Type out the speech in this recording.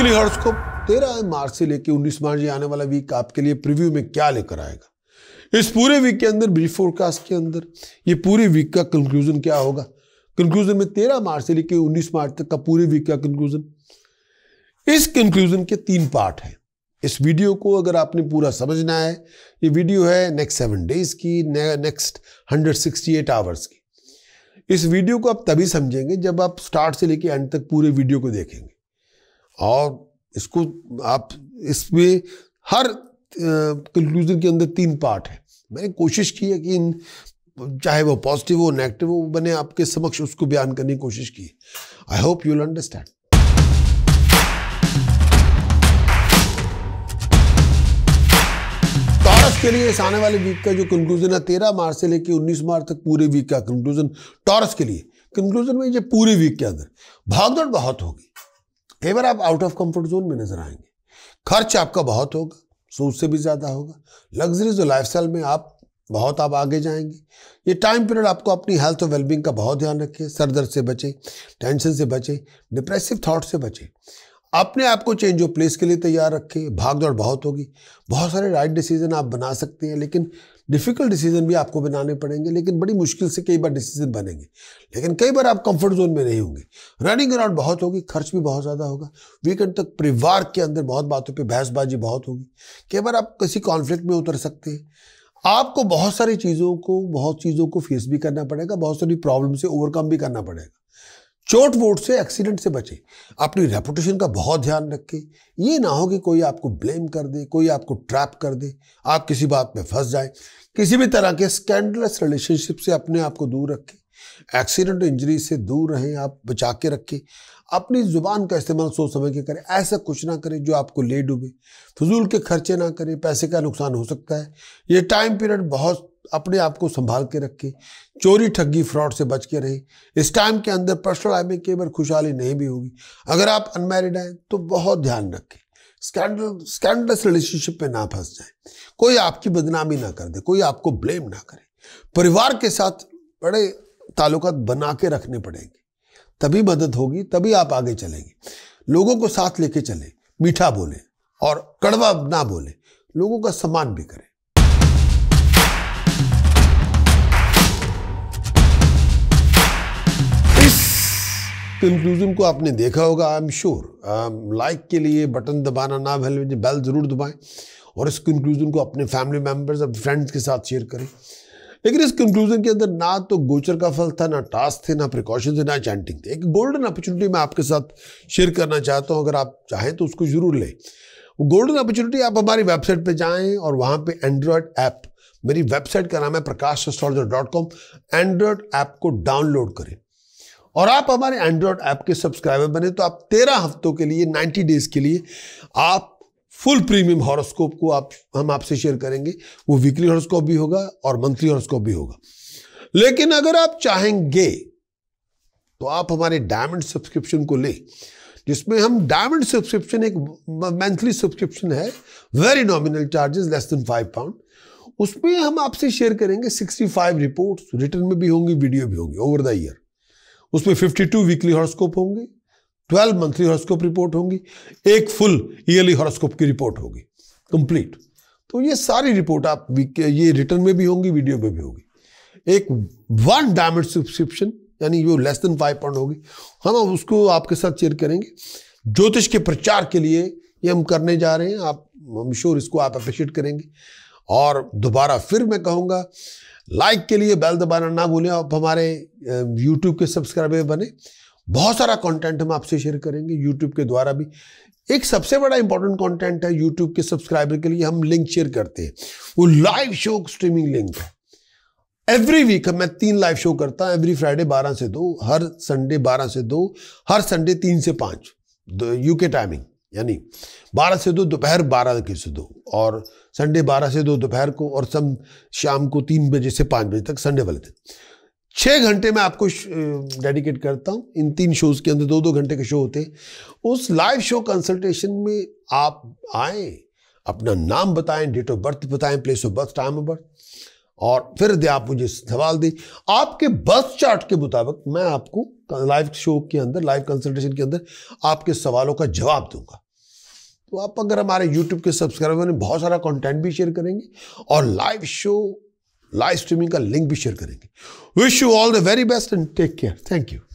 के लिए हॉरोस्कोप तेरह मार्च से लेकर उन्नीस मार्च आने वाला वीक आपके लिए प्रीव्यू में क्या लेकर आएगा इस पूरे वीक के अंदर ब्रीफ फोरकास्ट के अंदर ये पूरे वीक का कंक्लूजन क्या होगा कंक्लूजन में तेरह मार्च से लेकर उन्नीस मार्च तक का पूरे वीक का कंक्लूजन इस कंक्लूजन के तीन पार्ट हैं इस वीडियो को अगर आपने पूरा समझना है ये वीडियो है नेक्स्ट सेवन डेज की ने, नेक्स्ट 168 आवर्स की इस वीडियो को आप तभी समझेंगे जब आप स्टार्ट से लेकर एंड तक पूरे वीडियो को देखेंगे और इसको आप इसमें हर कंक्लूजन के अंदर तीन पार्ट है मैंने कोशिश की है कि इन चाहे वो पॉजिटिव हो नेगेटिव हो मैंने आपके समक्ष उसको बयान करने की कोशिश की I hope you understand Taurus के लिए इस आने वाले वीक का जो कंक्लूजन है तेरह मार्च से लेकर उन्नीस मार्च तक पूरे वीक का कंक्लूजन टॉरस के लिए कंक्लूजन में ये पूरे वीक के अंदर भागदौड़ बहुत होगी कई बार आप आउट ऑफ कंफर्ट जोन में नजर आएंगे खर्च आपका बहुत होगा सूद से भी ज़्यादा होगा लग्जरीज और लाइफ में आप बहुत आप आगे जाएंगे ये टाइम पीरियड आपको अपनी हेल्थ और वेलबींग का बहुत ध्यान रखें सर दर्द से बचें टेंशन से बचें डिप्रेसिव थाट से बचें अपने आप को चेंज ऑफ प्लेस के लिए तैयार रखें भाग दौड़ बहुत होगी बहुत सारे राइट डिसीजन आप बना सकते हैं लेकिन डिफ़िकल्ट डिसीजन भी आपको बनाने पड़ेंगे लेकिन बड़ी मुश्किल से कई बार डिसीजन बनेंगे लेकिन कई बार आप कंफर्ट जोन में नहीं होंगे रनिंग अराउंड बहुत होगी खर्च भी बहुत ज़्यादा होगा वीकेंड तक परिवार के अंदर बहुत बातों पर बहसबाजी बहुत होगी कई बार आप किसी कॉन्फ्लिक्ट में उतर सकते हैं आपको बहुत सारी चीज़ों को बहुत चीज़ों को फेस भी करना पड़ेगा बहुत सारी प्रॉब्लम से ओवरकम भी करना पड़ेगा चोट वोट से एक्सीडेंट से बचें अपनी रेपुटेशन का बहुत ध्यान रखें ये ना हो कि कोई आपको ब्लेम कर दे कोई आपको ट्रैप कर दे आप किसी बात में फंस जाए किसी भी तरह के स्कैंडलस रिलेशनशिप से अपने आप को दूर रखें एक्सीडेंट इंजरी से दूर रहें आप बचा के रखें अपनी ज़ुबान का इस्तेमाल सोच समझ के करें ऐसा कुछ ना करें जो आपको ले डूबे फजूल के खर्चे ना करें पैसे का नुकसान हो सकता है ये टाइम पीरियड बहुत अपने आप को संभाल के रखें चोरी ठगी फ्रॉड से बच के रहें इस टाइम के अंदर पर्सनल लाइफ में कई बार खुशहाली नहीं भी होगी अगर आप अनमेरिड हैं तो बहुत ध्यान रखें स्कैंडल स्कैंडलस रिलेशनशिप में ना फंस जाए कोई आपकी बदनामी ना कर दे कोई आपको ब्लेम ना करे परिवार के साथ बड़े ताल्लुक बना के रखने पड़ेंगे तभी मदद होगी तभी आप आगे चलेंगे लोगों को साथ लेके चलें मीठा बोलें और कड़वा ना बोलें लोगों का सम्मान भी करें कंक्लूजन को आपने देखा होगा आई एम श्योर लाइक के लिए बटन दबाना ना भले बेल ज़रूर दबाएं और इस कंक्लूजन को अपने फैमिली मेम्बर्स और फ्रेंड्स के साथ शेयर करें लेकिन इस कंक्लूजन के अंदर ना तो गोचर का फल था ना टास्क थे ना प्रिकॉशन थे ना चैंटिंग थे एक गोल्डन अपॉर्चुनिटी मैं आपके साथ शेयर करना चाहता हूँ अगर आप चाहें तो उसको ज़रूर लें गोल्डन अपॉर्चुनिटी आप हमारी वेबसाइट पर जाएँ और वहाँ पर एंड्रॉयड ऐप मेरी वेबसाइट का नाम है Prakash astrologer dot com Android app को डाउनलोड करें और आप हमारे एंड्रॉयड ऐप के सब्सक्राइबर बने तो आप तेरह हफ्तों के लिए नाइन्टी डेज के लिए आप फुल प्रीमियम हॉरोस्कोप को आप हम आपसे शेयर करेंगे वो वीकली हॉरोस्कोप भी होगा और मंथली हॉरोस्कोप भी होगा लेकिन अगर आप चाहेंगे तो आप हमारे डायमंड सब्सक्रिप्शन को ले जिसमें हम डायमंड सब्सक्रिप्शन एक मंथली सब्सक्रिप्शन है very nominal charges less than five pound उसमें हम आपसे शेयर करेंगे सिक्सटी फाइव रिपोर्ट रिटर्न में भी होंगी वीडियो भी होंगी ओवर द ईयर उसमें 52 वीकली हॉरोस्कोप होंगे 12 मंथली हॉरोस्कोप रिपोर्ट होंगी एक फुल ईयरली हॉरोस्कोप की रिपोर्ट होगी कंप्लीट तो ये सारी रिपोर्ट आप ये रिटर्न में भी होंगी वीडियो में भी होगी एक वन डायमंड सब्सक्रिप्शन यानी जो लेस देन फाइव पॉइंट होगी हम उसको आपके साथ शेयर करेंगे ज्योतिष के प्रचार के लिए ये हम करने जा रहे हैं आप हम श्योर इसको आप अप्रिशिएट करेंगे और दोबारा फिर मैं कहूँगा लाइक के लिए बेल दबाना ना भूलें आप हमारे यूट्यूब के सब्सक्राइबर बने बहुत सारा कंटेंट हम आपसे शेयर करेंगे यूट्यूब के द्वारा भी एक सबसे बड़ा इंपॉर्टेंट कंटेंट है यूट्यूब के सब्सक्राइबर के लिए हम लिंक शेयर करते हैं वो लाइव शो स्ट्रीमिंग लिंक है एवरी वीक मैं तीन लाइव शो करता हूँ एवरी फ्राइडे बारह से दो हर संडे बारह से दो हर संडे तीन से पाँच के टाइमिंग यानी 12 से दो दोपहर 12 के से दो और संडे 12 से दो दोपहर को और सब शाम को तीन बजे से पाँच बजे तक संडे वाले दिन छः घंटे मैं आपको डेडिकेट करता हूँ इन तीन शोज़ के अंदर दो दो घंटे के शो होते हैं उस लाइव शो कंसल्टेशन में आप आए अपना नाम बताएं डेट ऑफ बर्थ बताएं place of birth time of birth और फिर आप मुझे सवाल दी आपके बस चार्ट के मुताबिक मैं आपको लाइव शो के अंदर लाइव कंसल्टेशन के अंदर आपके सवालों का जवाब दूंगा तो आप अगर हमारे यूट्यूब के सब्सक्राइबर में बहुत सारा कंटेंट भी शेयर करेंगे और लाइव शो लाइव स्ट्रीमिंग का लिंक भी शेयर करेंगे wish you all the very best and take care thank you